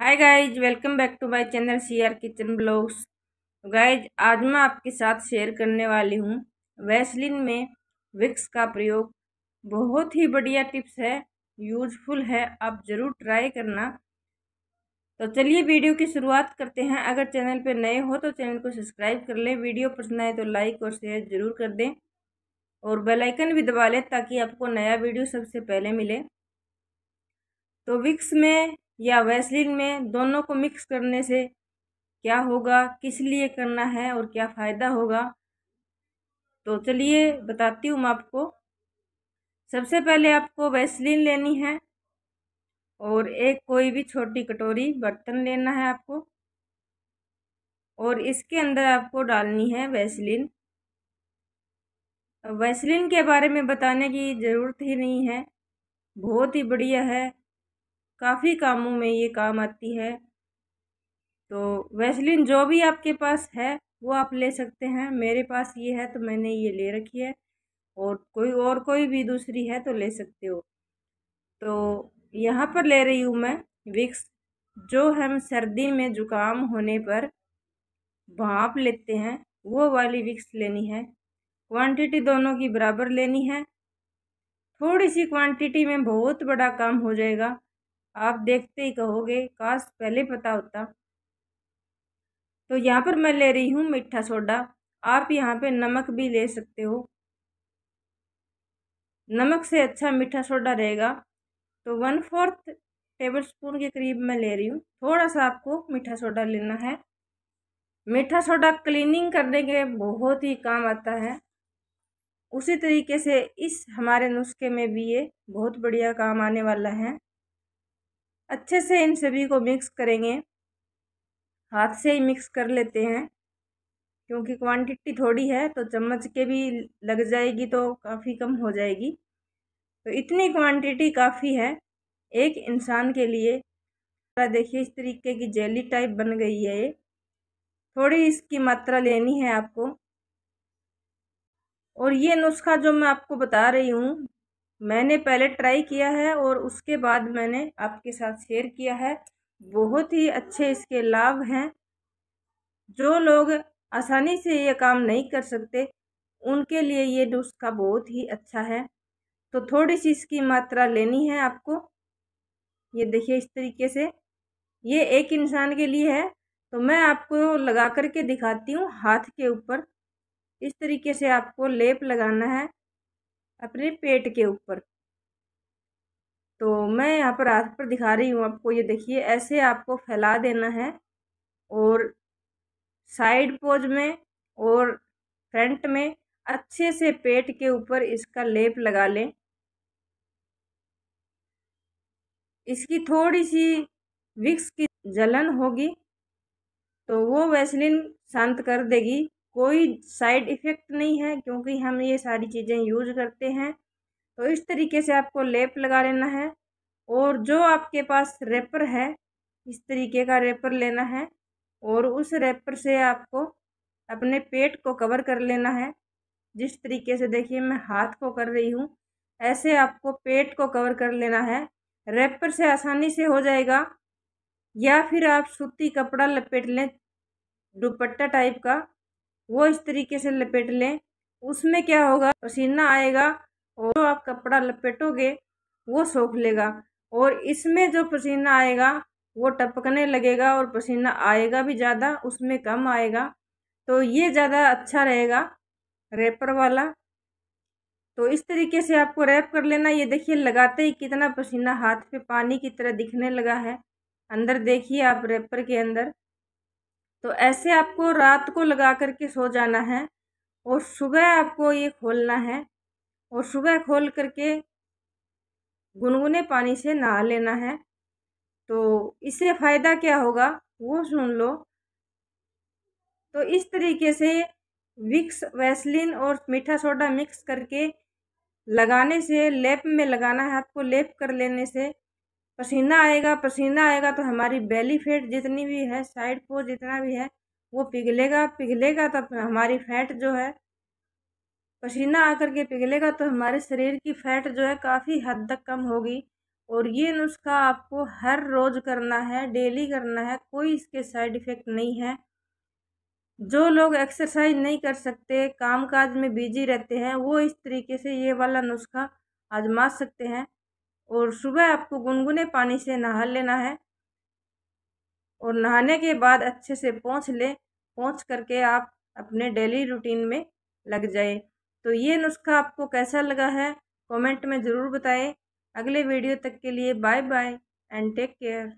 hi guys welcome back to my channel C R kitchen blogs guys आज मैं आपके साथ शेयर करने वाली हूँ वैसलिन में विक्स का प्रयोग बहुत ही बढ़िया टिप्स है यूजफुल है आप ज़रूर ट्राई करना तो चलिए वीडियो की शुरुआत करते हैं अगर चैनल पर नए हो तो चैनल को सब्सक्राइब कर लें वीडियो पसंद आए तो लाइक और शेयर ज़रूर कर दें और बेलाइकन भी दबा लें ताकि आपको नया वीडियो सबसे पहले मिले तो विक्स में या वैसलिन में दोनों को मिक्स करने से क्या होगा किस लिए करना है और क्या फ़ायदा होगा तो चलिए बताती हूँ मैं आपको सबसे पहले आपको वैसलिन लेनी है और एक कोई भी छोटी कटोरी बर्तन लेना है आपको और इसके अंदर आपको डालनी है वैसलिन वैसलिन के बारे में बताने की ज़रूरत ही नहीं है बहुत ही बढ़िया है काफ़ी कामों में ये काम आती है तो वैसलिन जो भी आपके पास है वो आप ले सकते हैं मेरे पास ये है तो मैंने ये ले रखी है और कोई और कोई भी दूसरी है तो ले सकते हो तो यहाँ पर ले रही हूँ मैं विक्स जो हम सर्दी में जुकाम होने पर भाप लेते हैं वो वाली विक्स लेनी है क्वांटिटी दोनों की बराबर लेनी है थोड़ी सी क्वांटिटी में बहुत बड़ा काम हो जाएगा आप देखते ही कहोगे काश पहले पता होता तो यहाँ पर मैं ले रही हूँ मीठा सोडा आप यहाँ पे नमक भी ले सकते हो नमक से अच्छा मीठा सोडा रहेगा तो वन फोर्थ टेबल स्पून के करीब मैं ले रही हूँ थोड़ा सा आपको मीठा सोडा लेना है मीठा सोडा क्लीनिंग करने के बहुत ही काम आता है उसी तरीके से इस हमारे नुस्खे में भी ये बहुत बढ़िया काम आने वाला है अच्छे से इन सभी को मिक्स करेंगे हाथ से ही मिक्स कर लेते हैं क्योंकि क्वांटिटी थोड़ी है तो चम्मच के भी लग जाएगी तो काफ़ी कम हो जाएगी तो इतनी क्वांटिटी काफ़ी है एक इंसान के लिए देखिए इस तरीके की जेली टाइप बन गई है ये थोड़ी इसकी मात्रा लेनी है आपको और ये नुस्खा जो मैं आपको बता रही हूँ मैंने पहले ट्राई किया है और उसके बाद मैंने आपके साथ शेयर किया है बहुत ही अच्छे इसके लाभ हैं जो लोग आसानी से ये काम नहीं कर सकते उनके लिए ये नुस्खा बहुत ही अच्छा है तो थोड़ी सी इसकी मात्रा लेनी है आपको ये देखिए इस तरीके से ये एक इंसान के लिए है तो मैं आपको लगा करके दिखाती हूँ हाथ के ऊपर इस तरीके से आपको लेप लगाना है अपने पेट के ऊपर तो मैं यहाँ पर हाथ पर दिखा रही हूँ आपको ये देखिए ऐसे आपको फैला देना है और साइड पोज में और फ्रंट में अच्छे से पेट के ऊपर इसका लेप लगा लें इसकी थोड़ी सी विक्स की जलन होगी तो वो वैसलिन शांत कर देगी कोई साइड इफ़ेक्ट नहीं है क्योंकि हम ये सारी चीज़ें यूज करते हैं तो इस तरीके से आपको लेप लगा लेना है और जो आपके पास रेपर है इस तरीके का रेपर लेना है और उस रेपर से आपको अपने पेट को कवर कर लेना है जिस तरीके से देखिए मैं हाथ को कर रही हूँ ऐसे आपको पेट को कवर कर लेना है रेपर से आसानी से हो जाएगा या फिर आप सूती कपड़ा लपेट लें दुपट्टा टाइप का वो इस तरीके से लपेट लें उसमें क्या होगा पसीना आएगा और जो आप कपड़ा लपेटोगे वो सोख लेगा और इसमें जो पसीना आएगा वो टपकने लगेगा और पसीना आएगा भी ज़्यादा उसमें कम आएगा तो ये ज़्यादा अच्छा रहेगा रेपर वाला तो इस तरीके से आपको रैप कर लेना ये देखिए लगाते ही कितना पसीना हाथ पे पानी की तरह दिखने लगा है अंदर देखिए आप रैपर के अंदर तो ऐसे आपको रात को लगा करके सो जाना है और सुबह आपको ये खोलना है और सुबह खोल करके गुनगुने पानी से नहा लेना है तो इससे फ़ायदा क्या होगा वो सुन लो तो इस तरीके से विक्स वैसलिन और मीठा सोडा मिक्स करके लगाने से लेप में लगाना है आपको लेप कर लेने से पसीना आएगा पसीना आएगा तो हमारी बेली फैट जितनी भी है साइड को जितना भी है वो पिघलेगा पिघलेगा तब हमारी फैट जो है पसीना आकर के पिघलेगा तो हमारे शरीर की फैट जो है काफ़ी हद तक कम होगी और ये नुस्खा आपको हर रोज़ करना है डेली करना है कोई इसके साइड इफ़ेक्ट नहीं है जो लोग एक्सरसाइज नहीं कर सकते काम काज में बिजी रहते हैं वो इस तरीके से ये वाला नुस्खा आजमा सकते हैं और सुबह आपको गुनगुने पानी से नहा लेना है और नहाने के बाद अच्छे से पहुँच लें पहुँच करके आप अपने डेली रूटीन में लग जाए तो ये नुस्खा आपको कैसा लगा है कमेंट में ज़रूर बताएं अगले वीडियो तक के लिए bye bye and take care